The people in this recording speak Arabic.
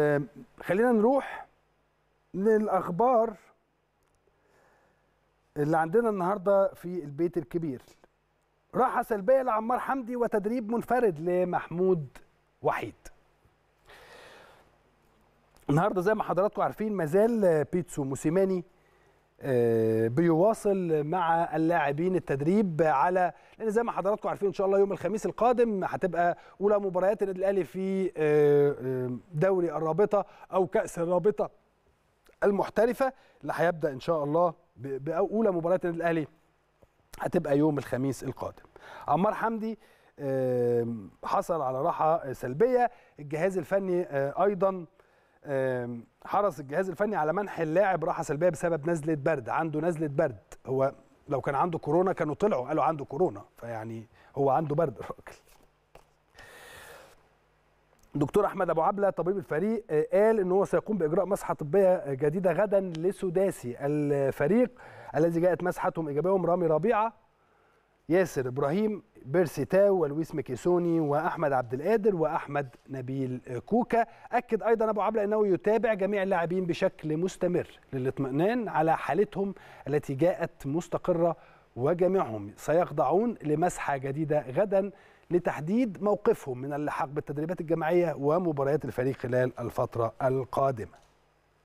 آه، خلينا نروح للاخبار اللي عندنا النهارده في البيت الكبير راحه سلبيه لعمار حمدي وتدريب منفرد لمحمود وحيد النهارده زي ما حضراتكم عارفين مازال آه، بيتسو موسيماني آه، بيواصل مع اللاعبين التدريب على لان زي ما حضراتكم عارفين ان شاء الله يوم الخميس القادم هتبقى اولى مباريات النادي الاهلي في آه، آه، دوري الرابطه او كاس الرابطه المحترفه اللي هيبدا ان شاء الله باولى مباريات النادي الاهلي هتبقى يوم الخميس القادم عمار حمدي حصل على راحه سلبيه الجهاز الفني ايضا حرص الجهاز الفني على منح اللاعب راحه سلبيه بسبب نزله برد عنده نزله برد هو لو كان عنده كورونا كانوا طلعوا قالوا عنده كورونا فيعني هو عنده برد الراجل دكتور احمد ابو عبله طبيب الفريق آه، قال ان هو سيقوم باجراء مسحه طبيه جديده غدا لسداسي الفريق الذي جاءت مسحتهم ايجابيه رامي ربيعه ياسر ابراهيم بيرسي تاو ولويس ميكيسوني واحمد عبد القادر واحمد نبيل كوكا اكد ايضا ابو عبله انه يتابع جميع اللاعبين بشكل مستمر للاطمئنان على حالتهم التي جاءت مستقره وجميعهم سيخضعون لمسحه جديده غدا لتحديد موقفهم من اللحاق بالتدريبات الجماعيه ومباريات الفريق خلال الفتره القادمه